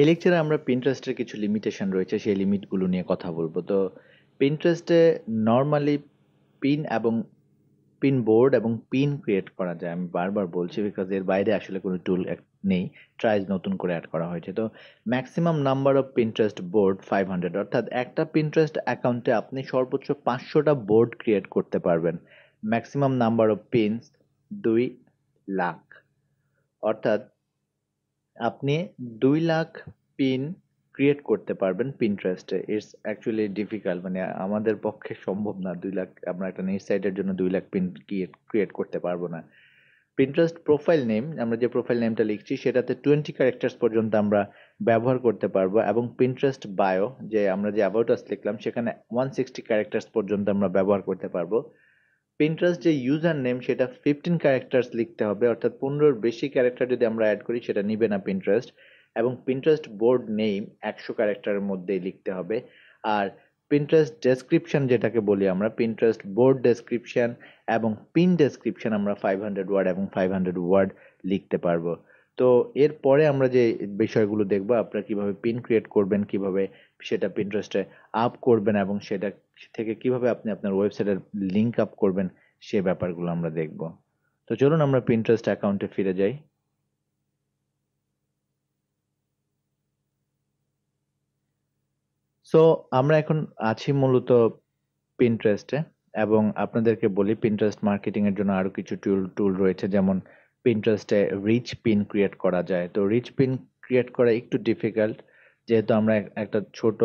এই লেকচারে আমরা পিন্টারেস্টের কিছু লিমিটেশন রয়েছে সেই লিমিটগুলো নিয়ে কথা বলবো তো পিন্টারেস্টে নর্মালি পিন এবং পিন বোর্ড এবং পিন ক্রিয়েট করা যায় আমি বারবার বলছি বিকজ এর বাইরে আসলে কোনো টুল নেই ট্রাইজ নতুন করে অ্যাড করা হয়েছে তো maximum number of Pinterest board five hundred অর্থাৎ একটা পিন্টারেস্ট অ্যাকাউন্টে আপনি সর্বোচ্চ পাঁচশোটা বোর্ড ক্রিয়েট করতে পারবেন ম্যাক্সিমাম নাম্বার অফ পিনস দুই লাখ অর্থাৎ আপনি দুই লাখ পিন ক্রিয়েট করতে পারবেন পিন্টারেস্টে ইটস অ্যাকচুয়ালি ডিফিকাল্ট মানে আমাদের পক্ষে সম্ভব না দুই লাখ আমরা একটা নিউজ সাইটের জন্য দুই লাখ পিন ক্রিয়েট ক্রিয়েট করতে পারবো না পিন্টারেস্ট প্রোফাইল নেম আমরা যে প্রোফাইল নেমটা লিখছি সেটাতে টোয়েন্টি ক্যারেক্টার্স পর্যন্ত আমরা ব্যবহার করতে পারবো এবং পিন্টারেস্ট বায়ো যে আমরা যে অ্যাবাউট আস লিখলাম সেখানে ওয়ান সিক্সটি ক্যারেক্টার্স পর্যন্ত আমরা ব্যবহার করতে পারবো প্রিন্টার্স যে ইউজার নেম সেটা ফিফটিন ক্যারেক্টার্স লিখতে হবে অর্থাৎ পনেরোর বেশি ক্যারেক্টার যদি আমরা অ্যাড করি সেটা নিবে না প্রিন্টারেস্ট এবং প্রিন্টারেস্ট বোর্ড নেম একশো ক্যারেক্টারের মধ্যেই লিখতে হবে আর প্রিন্টারেস্ট ডেসক্রিপশন যেটাকে বলি আমরা প্রিন্টারেস্ট বোর্ড ডেসক্রিপশন এবং পিন ডেসক্রিপশন আমরা ফাইভ হান্ড্রেড ওয়ার্ড এবং ফাইভ হান্ড্রেড ওয়ার্ড লিখতে পারবো তো এরপরে আমরা যে বিষয়গুলো দেখব আপনারা কিভাবে পিন ক্রিয়েট করবেন কিভাবে সেটা পিন্টারেস্টে আপ করবেন এবং সেটা থেকে কিভাবে আপনি আপনার ওয়েবসাইটের লিঙ্ক আপ করবেন সে ব্যাপারগুলো আমরা দেখব তো চলুন আমরা পিন্টারেস্ট অ্যাকাউন্টে ফিরে যাই সো আমরা এখন আছি মূলত পিন্টারেস্টে এবং আপনাদেরকে বলি পিন্টারেস্ট মার্কেটিংয়ের জন্য আরও কিছু টুল টুল রয়েছে যেমন পিন্টারেস্টে রিচ পিন ক্রিয়েট করা যায় তো রিচ পিন ক্রিয়েট করা একটু ডিফিকাল্ট যেহেতু আমরা একটা ছোট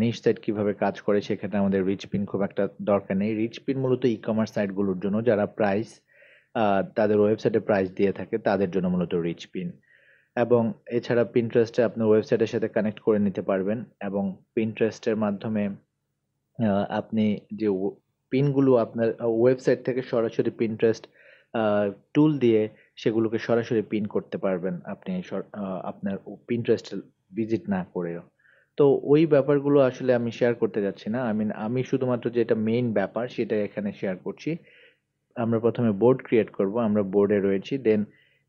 নিচ সাইট কীভাবে কাজ করে সেখানে আমাদের রিচ পিন খুব একটা দরকার নেই রিচ পিন মূলত ই কমার্স সাইটগুলোর জন্য যারা প্রাইস তাদের ওয়েবসাইটে প্রাইস দিয়ে থাকে তাদের জন্য মূলত রিচ পিন এবং এছাড়া পিন্টারেস্টে আপনার ওয়েবসাইটের সাথে কানেক্ট করে নিতে পারবেন এবং পিন্টারেস্টের মাধ্যমে আপনি যে পিনগুলো আপনার ওয়েবসাইট থেকে সরাসরি পিন্টারেস্ট টুল দিয়ে সেগুলোকে সরাসরি পিন করতে পারবেন আপনি আপনার পিন্টারেস্ট ভিজিট না করেও তো ওই ব্যাপারগুলো আসলে আমি শেয়ার করতে যাচ্ছি না আই মিন আমি শুধুমাত্র যেটা মেইন ব্যাপার সেটা এখানে শেয়ার করছি আমরা প্রথমে বোর্ড ক্রিয়েট করব আমরা বোর্ডে রয়েছি দেন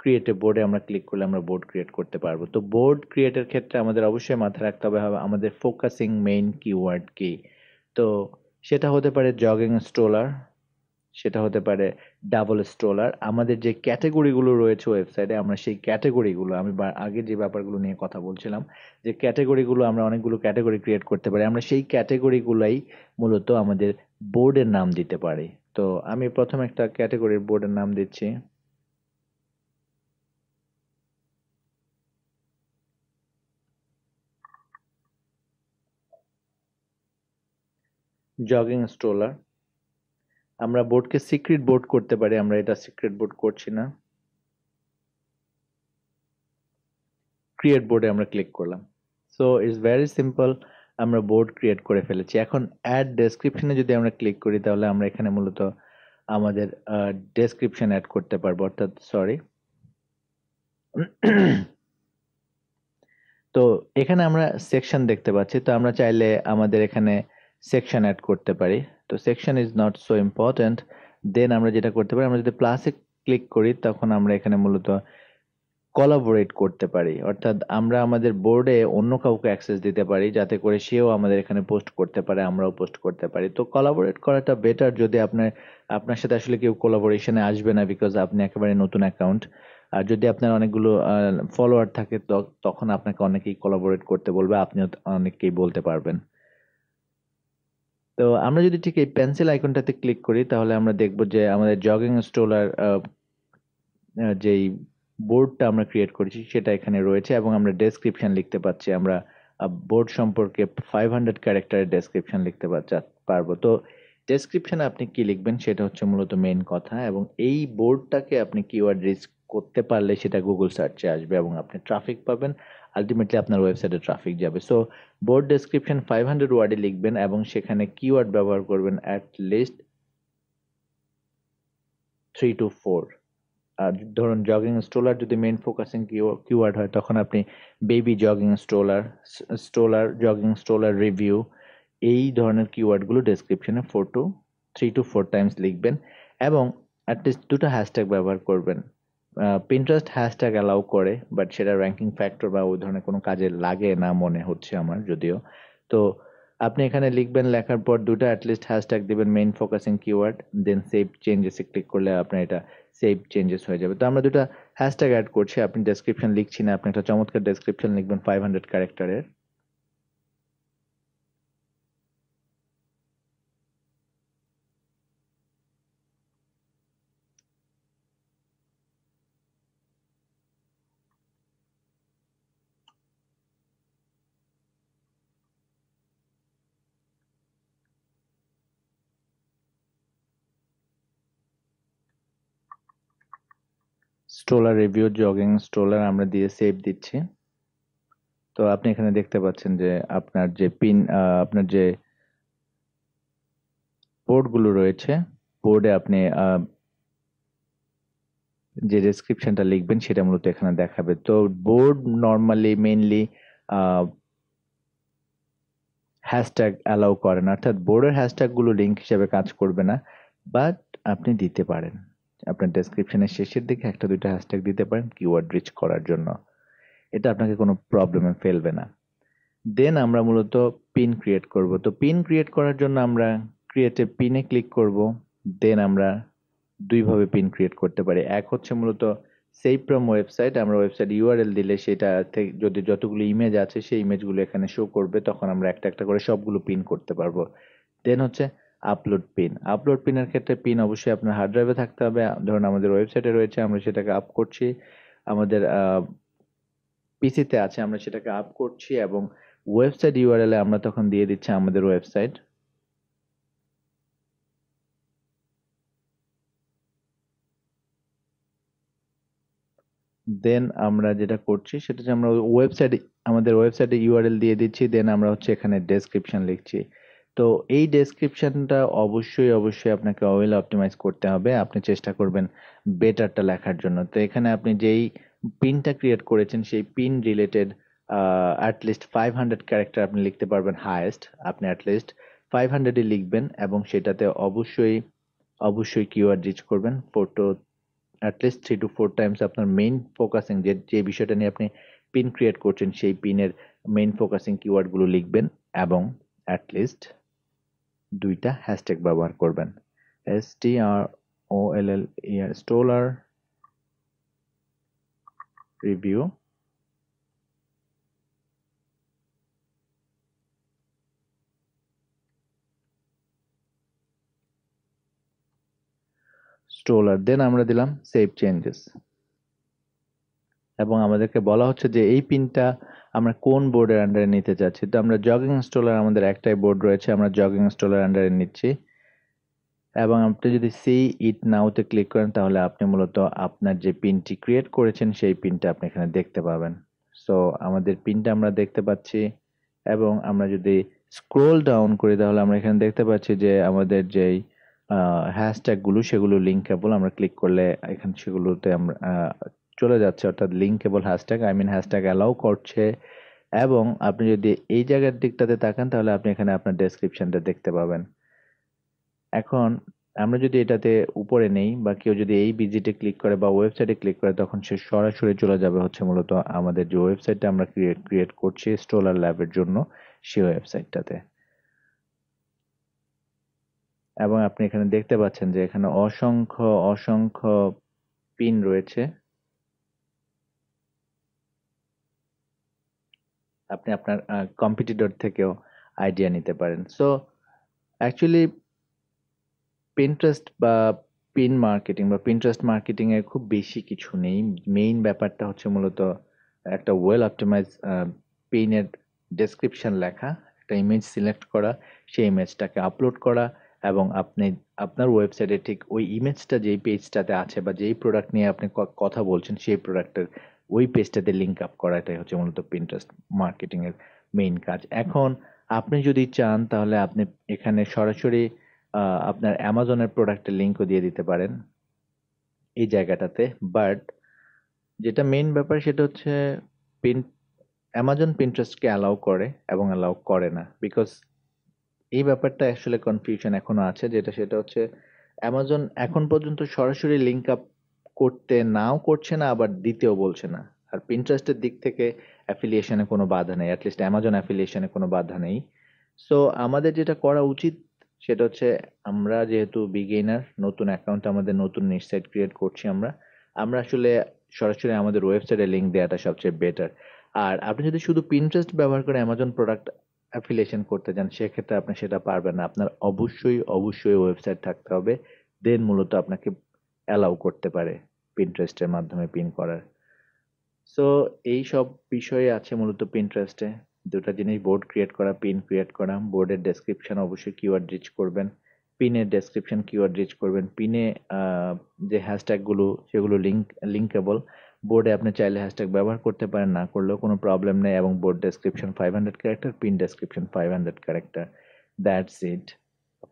ক্রিয়েটে বোর্ডে আমরা ক্লিক করলে আমরা বোর্ড ক্রিয়েট করতে পারবো তো বোর্ড ক্রিয়েটের ক্ষেত্রে আমাদের অবশ্যই মাথায় রাখতে হবে আমাদের ফোকাসিং মেইন কিওয়ার্ড কি তো সেটা হতে পারে জগিং স্ট্রোলার সেটা হতে পারে ডাবল স্ট্রোলার আমাদের যে ক্যাটাগরিগুলো রয়েছে ওয়েবসাইটে আমরা সেই ক্যাটাগরিগুলো আমি আগে যে ব্যাপারগুলো নিয়ে কথা বলছিলাম যে ক্যাটাগরিগুলো আমরা অনেকগুলো ক্যাটাগরি ক্রিয়েট করতে পারি আমরা সেই ক্যাটাগরিগুলোই মূলত আমাদের বোর্ডের নাম দিতে পারি তো আমি প্রথম একটা ক্যাটাগরির বোর্ডের নাম দিচ্ছি জগিং স্ট্রোলার আমরা বোর্ডকে সিক্রেট বোর্ড করতে পারি আমরা এটা সিক্রেট বোর্ড করছি না ক্রিয়েট বোর্ডে আমরা ক্লিক করলাম সো ইটস ভেরি সিম্পল আমরা বোর্ড ক্রিয়েট করে ফেলেছি এখন অ্যাড ডেসক্রিপশনে যদি আমরা ক্লিক করি তাহলে আমরা এখানে মূলত আমাদের ডেসক্রিপশন অ্যাড করতে পারবো অর্থাৎ সরি তো এখানে আমরা সেকশন দেখতে পাচ্ছি তো আমরা চাইলে আমাদের এখানে সেকশন অ্যাড করতে পারি তো section is not so important then আমরা যেটা করতে পারি আমরা যদি প্লাসে ক্লিক করি তখন আমরা এখানে মূলত কলাবোরেট করতে পারি অর্থাৎ আমরা আমাদের বোর্ডে অন্য কাউকে অ্যাক্সেস দিতে পারি যাতে করে সেও আমাদের এখানে পোস্ট করতে পারে আমরাও পোস্ট করতে পারি তো কলাবোরেট করাটা বেটার যদি আপনার আপনার সাথে আসলে কেউ কোলাবোরেশনে আসবে না বিকজ আপনি একেবারে নতুন অ্যাকাউন্ট আর যদি আপনার অনেকগুলো ফলোয়ার থাকে তখন আপনাকে অনেকেই কোলাবোরেট করতে বলবে আপনিও অনেককেই বলতে পারবেন তো আমরা যদি ঠিক এই পেন্সিল আইকনটাতে ক্লিক করি তাহলে আমরা দেখব যে আমাদের জগিং স্টোলার যেই বোর্ডটা আমরা ক্রিয়েট করেছি সেটা এখানে রয়েছে এবং আমরা ডেসক্রিপশন লিখতে পাচ্ছি আমরা বোর্ড সম্পর্কে ফাইভ হান্ড্রেড ক্যারেক্টারের ডেসক্রিপশান লিখতে পারবো তো ডেসক্রিপশানে আপনি কি লিখবেন সেটা হচ্ছে মূলত মেন কথা এবং এই বোর্ডটাকে আপনি কিওয়ার্ড রিস্ক করতে পারলে সেটা গুগল সার্চে আসবে এবং আপনি ট্রাফিক পাবেন আলটিমেটলি আপনার ওয়েবসাইটে ট্রাফিক যাবে so board description five hundred ওয়ার্ডে লিখবেন এবং সেখানে কিওয়ার্ড ব্যবহার করবেন at least three to four আর ধরুন জগিং স্ট্রোলার যদি মেন ফোকাসিং কিওয়ার্ড হয় তখন আপনি baby jogging stroller stroller jogging stroller review এই ধরনের কিওয়ার্ডগুলো ডেসক্রিপশনে four to three to four times লিখবেন এবং অ্যাটলিস্ট দুটো হ্যাশট্যাগ ব্যবহার করবেন পিন্টারেস্ট হ্যাশট্যাগ অ্যালাউ করে বাট সেটা র্যাঙ্কিং ফ্যাক্টর বা ওই ধরনের কোনো কাজে লাগে না মনে হচ্ছে আমার যদিও তো আপনি এখানে লিখবেন লেখার পর দুটো অ্যাটলিস্ট হ্যাশট্যাগ দেবেন main focusing keyword then save চেঞ্জেসে ক্লিক করলে আপনার এটা সেভ চেঞ্জেস হয়ে যাবে তো আমরা দুটো হ্যাশট্যাগ অ্যাড করছি আপনি ডেসক্রিপশন লিখছি না আপনি একটা চমৎকার ডেসক্রিপশন লিখবেন ফাইভ হান্ড্রেড ক্যারেক্টারের স্ট্রোলার রিভিউ জগিং স্ট্রোলার আমরা দিয়ে সেভ দিচ্ছি তো আপনি এখানে দেখতে পাচ্ছেন যে আপনার যে পিন আপনার যে পোর্টগুলো রয়েছে পোর্টে আপনি যে ডেসক্রিপশনটা লিখবেন সেটা মূলত এখানে দেখাবে তো board normally mainly hashtag allow করেন অর্থাৎ বোর্ডের হ্যাশট্যাগুলো লিঙ্ক হিসাবে কাজ করবে না বাট আপনি দিতে পারেন আপনার ডেসক্রিপশনের শেষের দিকে একটা দুইটা হ্যাশট্যাগ দিতে পারেন কিওয়ার্ড রিচ করার জন্য এটা আপনাকে কোনো প্রবলেমে ফেলবে না দেন আমরা মূলত পিন ক্রিয়েট করব তো পিন ক্রিয়েট করার জন্য আমরা ক্রিয়েটে পিনে ক্লিক করব দেন আমরা দুইভাবে পিন ক্রিয়েট করতে পারি এক হচ্ছে মূলত সেই প্রম ওয়েবসাইট আমরা ওয়েবসাইট ইউআরএল দিলে সেটা থেকে যদি যতগুলো ইমেজ আছে সেই ইমেজগুলো এখানে শো করবে তখন আমরা একটা একটা করে সবগুলো পিন করতে পারবো দেন হচ্ছে আপলোড পিন আপলোড পিনের ক্ষেত্রে পিন অবশ্যই আপনার হার্ড ড্রাইভে থাকতে হবে ধরুন আমাদের ওয়েবসাইটে রয়েছে আমরা সেটাকে আপ করছি আমাদের পিসিতে আছে আমরা সেটাকে আপ করছি এবং ওয়েবসাইট ইউআরএলে আমরা তখন দিয়ে দিচ্ছি আমাদের ওয়েবসাইট দেন আমরা যেটা করছি সেটা হচ্ছে আমরা ওয়েবসাইট আমাদের ওয়েবসাইটে ইউআরএল দিয়ে দিচ্ছি দেন আমরা হচ্ছে এখানে ডেসক্রিপশন লিখছি তো এই ডেসক্রিপশানটা অবশ্যই অবশ্যই আপনাকে অয়েল অপটিমাইজ করতে হবে আপনি চেষ্টা করবেন বেটারটা লেখার জন্য তো এখানে আপনি যেই পিনটা ক্রিয়েট করেছেন সেই pin related at least five hundred character আপনি লিখতে পারবেন হায়েস্ট আপনি অ্যাটলিস্ট ফাইভ হান্ড্রেডই লিখবেন এবং সেটাতে অবশ্যই অবশ্যই কিওয়ার্ড রিচ করবেন ফোটো at least three to four times আপনার মেইন ফোকাসিং যে যে বিষয়টা নিয়ে আপনি পিন ক্রিয়েট করছেন সেই পিনের মেইন ফোকাসিং কিওয়ার্ডগুলো লিখবেন এবং অ্যাটলিস্ট দুইটা হ্যাশট্যাগ ব্যবহার করবেন এস টি আর ও এল এল ইয়ার স্টোলার রিভিউ স্টোলার দেন আমরা দিলাম সেভ চেঞ্জেস এবং আমাদেরকে বলা হচ্ছে যে এই পিনটা আমরা কোন বোর্ডের আন্ডারে নিতে চাচ্ছি তো আমরা জগিং ইনস্টলার আমাদের একটাই বোর্ড রয়েছে আমরা জগিং ইনস্টলার আন্ডারে নিচ্ছি এবং আপনি যদি সি ইট নাওতে ক্লিক করেন তাহলে আপনি মূলত আপনার যে পিনটি ক্রিয়েট করেছেন সেই পিনটা আপনি এখানে দেখতে পাবেন সো আমাদের পিনটা আমরা দেখতে পাচ্ছি এবং আমরা যদি স্ক্রোল ডাউন করি তাহলে আমরা এখানে দেখতে পাচ্ছি যে আমাদের যেই হ্যাশট্যাগুলো সেগুলো লিঙ্কেবল আমরা ক্লিক করলে এখানে সেগুলোতে আমরা চলে যাচ্ছে অর্থাৎ লিঙ্ক কেবল hashtag I mean hashtag allow করছে এবং আপনি যদি এই জায়গার দিকটাতে তাকান তাহলে আপনি এখানে আপনার ডেসক্রিপশানটা দেখতে পাবেন এখন আমরা যদি এটাতে উপরে নেই বা কেউ যদি এই বিজিটে ক্লিক করে বা ওয়েবসাইটে ক্লিক করে তখন সে সরাসরি চলে যাবে হচ্ছে মূলত আমাদের যে ওয়েবসাইটটা আমরা ক্রিয়েট ক্রিয়েট করছি স্টোলার ল্যাবের জন্য সেই ওয়েবসাইটটাতে এবং আপনি এখানে দেখতে পাচ্ছেন যে এখানে অসংখ্য অসংখ্য পিন রয়েছে আপনি আপনার কম্পিটিটর থেকেও আইডিয়া নিতে পারেন সো অ্যাকচুয়ালি পিন্টারেস্ট বা পিন মার্কেটিং বা পিন্টারেস্ট মার্কেটিংয়ে খুব বেশি কিছু নেই মেইন ব্যাপারটা হচ্ছে মূলত একটা ওয়েল অপটিমাইজ পেইনের ডেসক্রিপশন লেখা একটা ইমেজ সিলেক্ট করা সেই ইমেজটাকে আপলোড করা এবং আপনি আপনার ওয়েবসাইটে ঠিক ওই ইমেজটা যেই পেজটাতে আছে বা যেই প্রোডাক্ট নিয়ে আপনি কথা বলছেন সেই প্রোডাক্টের ওই পেজটাতে লিঙ্ক আপ করাটাই হচ্ছে মূলত পিন্টারেস্ট মার্কেটিংয়ের মেইন কাজ এখন আপনি যদি চান তাহলে আপনি এখানে সরাসরি আপনার অ্যামাজনের প্রোডাক্টের লিঙ্কও দিয়ে দিতে পারেন এই জায়গাটাতে বাট যেটা মেইন ব্যাপার সেটা হচ্ছে পিন অ্যামাজন পিন্টারেস্টকে অ্যালাউ করে এবং অ্যালাউ করে না বিকজ এই ব্যাপারটা আসলে কনফিউশন এখনও আছে যেটা সেটা হচ্ছে অ্যামাজন এখন পর্যন্ত সরাসরি লিঙ্ক আপ করতে নাও করছে না আবার দিতেও বলছে না আর পিন্টারেস্টের দিক থেকে অ্যাফিলিয়েশনে কোনো বাধা নেই অ্যাটলিস্ট অ্যামাজন অ্যাফিলিয়েশনে কোনো বাধা নেই সো আমাদের যেটা করা উচিত সেটা হচ্ছে আমরা যেহেতু বিগেইনার নতুন অ্যাকাউন্ট আমাদের নতুন ওয়েবসাইট ক্রিয়েট করছি আমরা আমরা আসলে সরাসরি আমাদের ওয়েবসাইটে লিঙ্ক দেওয়াটা সবচেয়ে বেটার আর আপনি যদি শুধু পিন্টারেস্ট ব্যবহার করে অ্যামাজন প্রোডাক্ট অ্যাফিলিয়েশন করতে চান সেক্ষেত্রে আপনি সেটা পারবেন না আপনার অবশ্যই অবশ্যই ওয়েবসাইট থাকতে হবে দেন মূলত আপনাকে অ্যালাউ করতে পারে পিন্টারেস্টের মাধ্যমে পিন করার সো এই সব বিষয়ে আছে মূলত পিন্টারেস্টে দুটো জিনিস বোর্ড ক্রিয়েট করা পিন ক্রিয়েট করা বোর্ডের ডেসক্রিপশান অবশ্যই কিওয়ার্ড রিচ করবেন পিনের ডেসক্রিপশান কিওয়ার্ড রিচ করবেন পিনে যে হ্যাশট্যাগুলো সেগুলো লিঙ্ক লিঙ্কেবল বোর্ডে আপনি চাইলে হ্যাশট্যাগ ব্যবহার করতে পারেন না করলেও কোনো প্রবলেম নেই এবং board description five hundred character pin description five hundred character that's it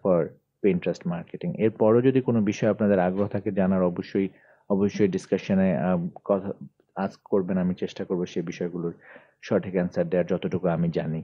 for Pinterest marketing এরপরও যদি কোনো বিষয়ে আপনাদের আগ্রহ থাকে জানার অবশ্যই অবশ্যই ডিসকাশনে কথা আজ করবেন আমি চেষ্টা করব সেই বিষয়গুলোর সঠিক অ্যান্সার দেওয়ার যতটুকু আমি জানি